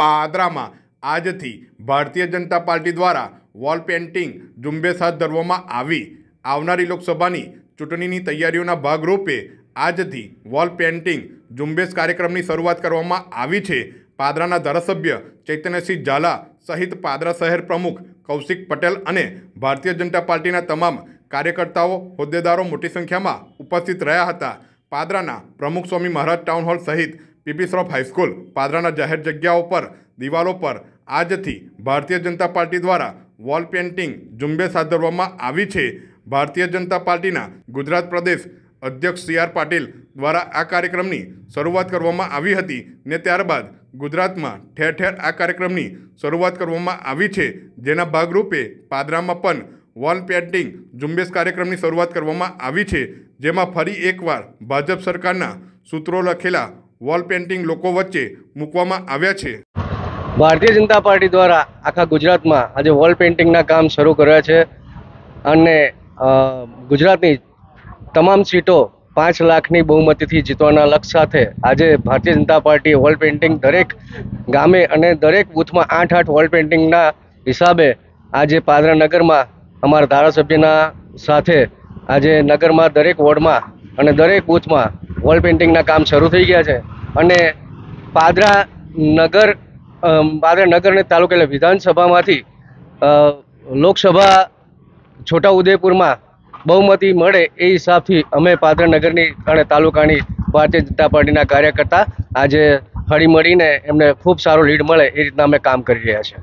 પાદરામાં આજથી ભારતીય જનતા પાર્ટી દ્વારા wall painting ઝુંબેશ હાથ ધરવામાં આવી આવનારી લોકસભાની ચૂંટણીની તૈયારીઓના ભાગરૂપે આજથી વોલ પેઇન્ટિંગ ઝુંબેશ કાર્યક્રમની શરૂઆત કરવામાં આવી છે પાદરાના ધારાસભ્ય ચૈતન્યસિંહ ઝાલા સહિત પાદરા શહેર પ્રમુખ કૌશિક પટેલ અને ભારતીય જનતા પાર્ટીના તમામ કાર્યકર્તાઓ હોદ્દેદારો મોટી સંખ્યામાં ઉપસ્થિત રહ્યા હતા પાદરાના પ્રમુખ સ્વામી મહારાજ ટાઉન હોલ સહિત પીપી શ્રોફ હાઈસ્કૂલ પાદરાના જાહેર જગ્યાઓ પર દિવાલો પર આજથી ભારતીય જનતા પાર્ટી દ્વારા વોલ પેઇન્ટિંગ ઝુંબેશ હાથ ધરવામાં આવી છે ભારતીય જનતા પાર્ટીના ગુજરાત પ્રદેશ અધ્યક્ષ સી આર પાટીલ દ્વારા આ કાર્યક્રમની શરૂઆત કરવામાં આવી હતી ને ત્યારબાદ ગુજરાતમાં ઠેર ઠેર આ કાર્યક્રમની શરૂઆત કરવામાં આવી છે જેના ભાગરૂપે પાદરામાં પણ વોલ પેઇન્ટિંગ ઝુંબેશ કાર્યક્રમની શરૂઆત કરવામાં આવી છે જેમાં ફરી એકવાર ભાજપ સરકારના સૂત્રો લખેલા વોલ પેઇન્ટિંગ લોકો વચ્ચે મૂકવામાં આવ્યા છે ભારતીય જનતા પાર્ટી દ્વારા આખા ગુજરાતમાં આજે વોલ પેઇન્ટિંગના કામ શરૂ કર્યા છે અને ગુજરાતની તમામ સીટો પાંચ લાખની બહુમતીથી જીતવાના લક્ષ સાથે આજે ભારતીય જનતા પાર્ટીએ વોલ પેઇન્ટિંગ દરેક ગામે અને દરેક બૂથમાં આઠ આઠ વોલ પેઇન્ટિંગના હિસાબે આજે પાદરા નગરમાં અમારા ધારાસભ્યના સાથે આજે નગરમાં દરેક વોર્ડમાં અને દરેક બૂથમાં વોલ પેઇન્ટિંગના કામ શરૂ થઈ ગયા છે અને પાદરા નગર પાદરા નગર અને તાલુકા એટલે વિધાનસભામાંથી લોકસભા છોટાઉદેપુરમાં બહુમતી મળે એ હિસાબથી અમે પાદરા નગરની અને તાલુકાની ભારતીય જનતા પાર્ટીના કાર્યકર્તા આજે હળી મળીને એમને ખૂબ સારો લીડ મળે એ રીતના અમે કામ કરી રહ્યા છીએ